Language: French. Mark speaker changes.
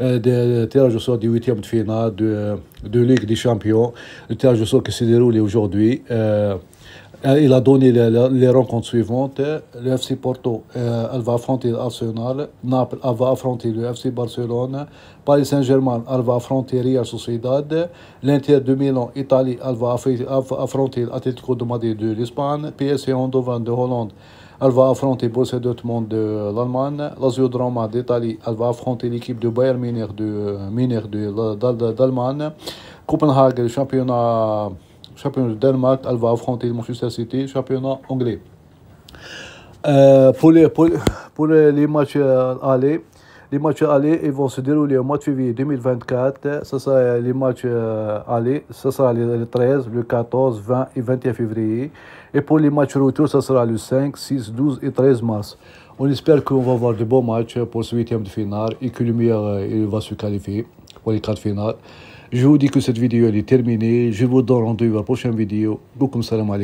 Speaker 1: le euh, tirage au sort du huitième de finale de, de Ligue des Champions, le tirage au sort qui s'est déroulé aujourd'hui. Euh, euh, il a donné les, rencontres suivantes. Le FC Porto elle va affronter Arsenal, Naples elle va affronter le FC Barcelone. Paris Saint-Germain elle va affronter Real Sociedad. L'Inter de Milan, Italie, elle va affronter Atletico de Madrid de l'Espagne. PSC e Eindhoven de Hollande elle va affronter Borussia Dortmund de l'Allemagne, Lazio de d'Italie. Elle va affronter l'équipe de Bayern Munich de, euh, Munich de, d'Allemagne. Copenhague, championnat, championnat du Danemark. Elle va affronter Manchester City, championnat anglais. Euh, pour, les, pour, pour les matchs euh, aller, les matchs aller vont se dérouler au mois de février 2024. Ça euh, euh, sera les matchs aller, ça sera le 13, le 14, 20 et 21 février. Et pour les matchs retour, ça sera le 5, 6, 12 et 13 mars. On espère qu'on va avoir de bons matchs pour ce huitième de finale et que le meilleur euh, il va se qualifier pour les quarts finales. Je vous dis que cette vidéo est terminée. Je vous donne rendez-vous à la prochaine vidéo. Beaucoup salam